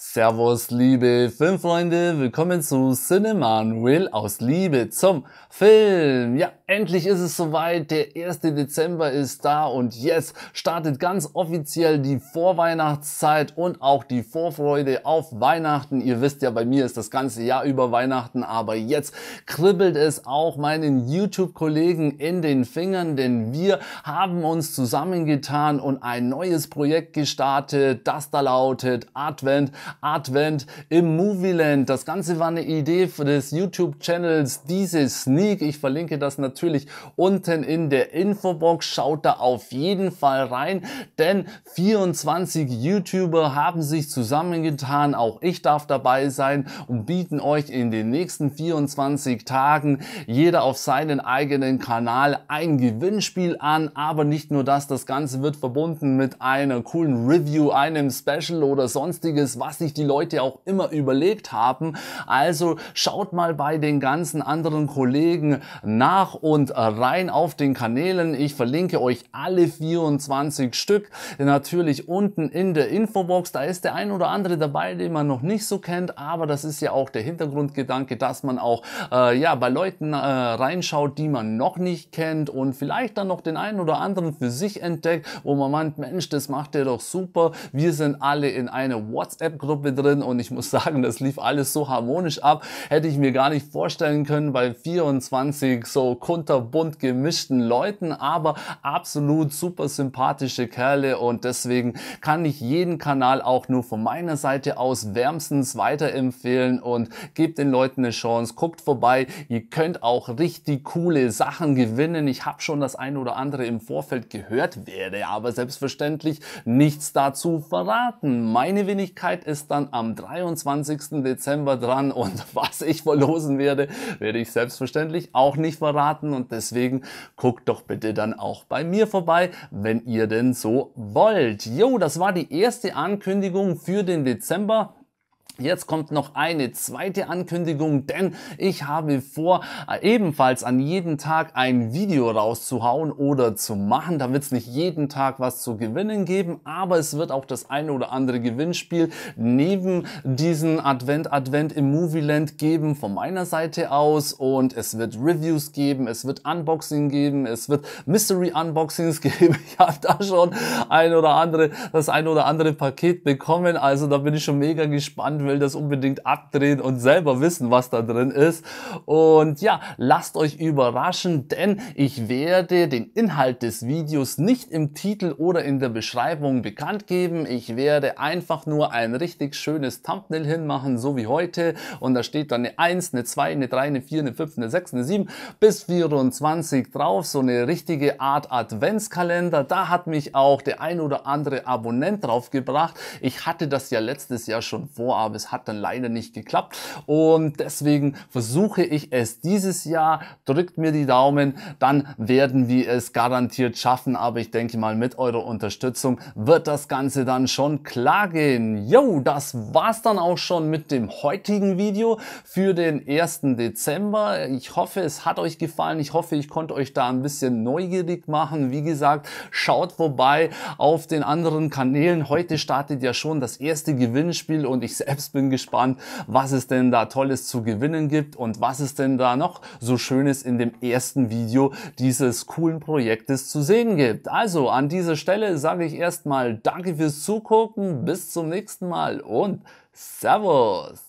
Servus, liebe Filmfreunde, willkommen zu Cinemanuel aus Liebe zum Film. Ja, endlich ist es soweit, der 1. Dezember ist da und jetzt startet ganz offiziell die Vorweihnachtszeit und auch die Vorfreude auf Weihnachten. Ihr wisst ja, bei mir ist das ganze Jahr über Weihnachten, aber jetzt kribbelt es auch meinen YouTube-Kollegen in den Fingern, denn wir haben uns zusammengetan und ein neues Projekt gestartet, das da lautet Advent Advent im Movieland. Das Ganze war eine Idee des YouTube-Channels Diese Sneak. Ich verlinke das natürlich unten in der Infobox. Schaut da auf jeden Fall rein, denn 24 YouTuber haben sich zusammengetan. Auch ich darf dabei sein und bieten euch in den nächsten 24 Tagen jeder auf seinen eigenen Kanal ein Gewinnspiel an. Aber nicht nur das, das Ganze wird verbunden mit einer coolen Review, einem Special oder sonstiges, was sich die Leute auch immer überlegt haben. Also schaut mal bei den ganzen anderen Kollegen nach und rein auf den Kanälen. Ich verlinke euch alle 24 Stück natürlich unten in der Infobox. Da ist der ein oder andere dabei, den man noch nicht so kennt, aber das ist ja auch der Hintergrundgedanke, dass man auch äh, ja bei Leuten äh, reinschaut, die man noch nicht kennt und vielleicht dann noch den einen oder anderen für sich entdeckt, wo man meint, Mensch, das macht der doch super. Wir sind alle in einer WhatsApp-Gruppe Gruppe drin und ich muss sagen, das lief alles so harmonisch ab. Hätte ich mir gar nicht vorstellen können bei 24 so kunterbunt gemischten Leuten, aber absolut super sympathische Kerle und deswegen kann ich jeden Kanal auch nur von meiner Seite aus wärmstens weiterempfehlen und gebt den Leuten eine Chance, guckt vorbei. Ihr könnt auch richtig coole Sachen gewinnen. Ich habe schon das ein oder andere im Vorfeld gehört, werde aber selbstverständlich nichts dazu verraten. Meine Wenigkeit ist ist dann am 23. Dezember dran und was ich verlosen werde, werde ich selbstverständlich auch nicht verraten und deswegen guckt doch bitte dann auch bei mir vorbei, wenn ihr denn so wollt. Jo, das war die erste Ankündigung für den Dezember. Jetzt kommt noch eine zweite Ankündigung, denn ich habe vor, ebenfalls an jedem Tag ein Video rauszuhauen oder zu machen. Da wird es nicht jeden Tag was zu gewinnen geben, aber es wird auch das eine oder andere Gewinnspiel neben diesem Advent Advent im Movieland geben von meiner Seite aus und es wird Reviews geben, es wird Unboxing geben, es wird Mystery Unboxings geben. Ich habe da schon ein oder andere, das ein oder andere Paket bekommen, also da bin ich schon mega gespannt an, will das unbedingt abdrehen und selber wissen, was da drin ist. Und ja, lasst euch überraschen, denn ich werde den Inhalt des Videos nicht im Titel oder in der Beschreibung bekannt geben. Ich werde einfach nur ein richtig schönes Thumbnail hinmachen, so wie heute. Und da steht dann eine 1, eine 2, eine 3, eine 4, eine 5, eine 6, eine 7 bis 24 drauf. So eine richtige Art Adventskalender. Da hat mich auch der ein oder andere Abonnent drauf gebracht. Ich hatte das ja letztes Jahr schon vorab aber es hat dann leider nicht geklappt. Und deswegen versuche ich es dieses Jahr. Drückt mir die Daumen, dann werden wir es garantiert schaffen. Aber ich denke mal, mit eurer Unterstützung wird das Ganze dann schon klar gehen. Yo, das war's dann auch schon mit dem heutigen Video für den 1. Dezember. Ich hoffe, es hat euch gefallen. Ich hoffe, ich konnte euch da ein bisschen neugierig machen. Wie gesagt, schaut vorbei auf den anderen Kanälen. Heute startet ja schon das erste Gewinnspiel und ich selbst selbst bin gespannt, was es denn da Tolles zu gewinnen gibt und was es denn da noch so Schönes in dem ersten Video dieses coolen Projektes zu sehen gibt. Also an dieser Stelle sage ich erstmal danke fürs Zugucken, bis zum nächsten Mal und Servus!